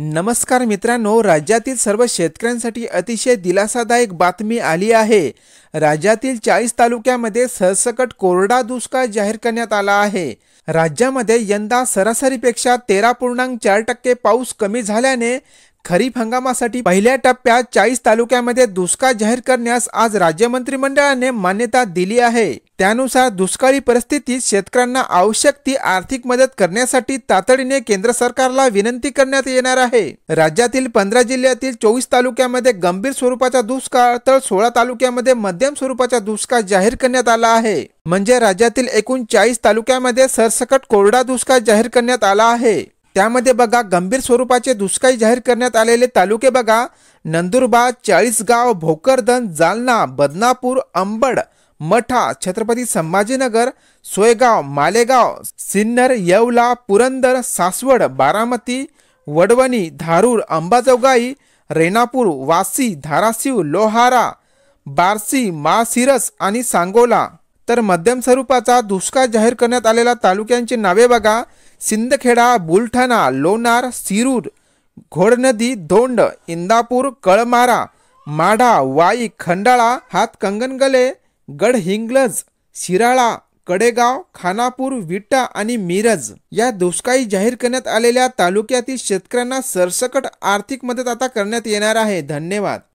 नमस्कार मित्रांनो राज्यातील सर्व शेतकऱ्यांसाठी अतिशय दिलासादायक बातमी आली आहे राज्यातील चाळीस तालुक्यामध्ये सरसकट कोरडा दुष्काळ जाहीर करण्यात आला आहे राज्यामध्ये यंदा सरासरीपेक्षा तेरा पूर्णांक चार टक्के पाऊस कमी झाल्याने खरीप हंगामासाठी पहिल्या टप्प्यात चाळीस तालुक्यामध्ये दुष्काळ जाहीर करण्यास आज राज्य मंत्रिमंडळाने मान्यता दिली आहे त्यानुसार दुष्काळी परिस्थितीत शेतकऱ्यांना आवश्यक ती आर्थिक मदत करण्यासाठी तातडीने केंद्र सरकारला विनंती करण्यात येणार आहे राज्यातील पंधरा जिल्ह्यातील चोवीस तालुक्यामध्ये गंभीर स्वरूपाचा दुष्काळ तर सोळा तालुक्यामध्ये मध्यम स्वरूपाचा दुष्काळ जाहीर करण्यात आला आहे म्हणजे राज्यातील एकूण चाळीस तालुक्यामध्ये सरसकट कोरडा दुष्काळ जाहीर करण्यात आला आहे त्यामध्ये बघा गंभीर स्वरूपाचे दुष्काळी जाहीर करण्यात आलेले तालुके बघा नंदुरबार चाळीसगाव भोकरदन जालना बदनापूर अंबड मठा छत्रपती संभाजीनगर सोयगाव मालेगाव सिन्नर येवला पुरंदर सासवड बारामती वडवणी धारूर अंबाजोगाई रेणापूर वासी धाराशिव लोहारा बारसी मासिरस आणि सांगोला तर मध्यम स्वरूपाचा दुष्काळ जाहीर करण्यात आलेल्या तालुक्यांची नावे बघा सिंदखेडा बुलढाणा लोणार सिरूर घोडनदी धोंड इंदापूर कळमारा माढा वाई खंडाळा हात कंगनगले गडहिंगलज शिराळा कडेगाव खानापूर विटा आणि मिरज या दुष्काळी जाहीर करण्यात आलेल्या तालुक्यातील शेतकऱ्यांना सरसकट आर्थिक मदत आता करण्यात येणार आहे धन्यवाद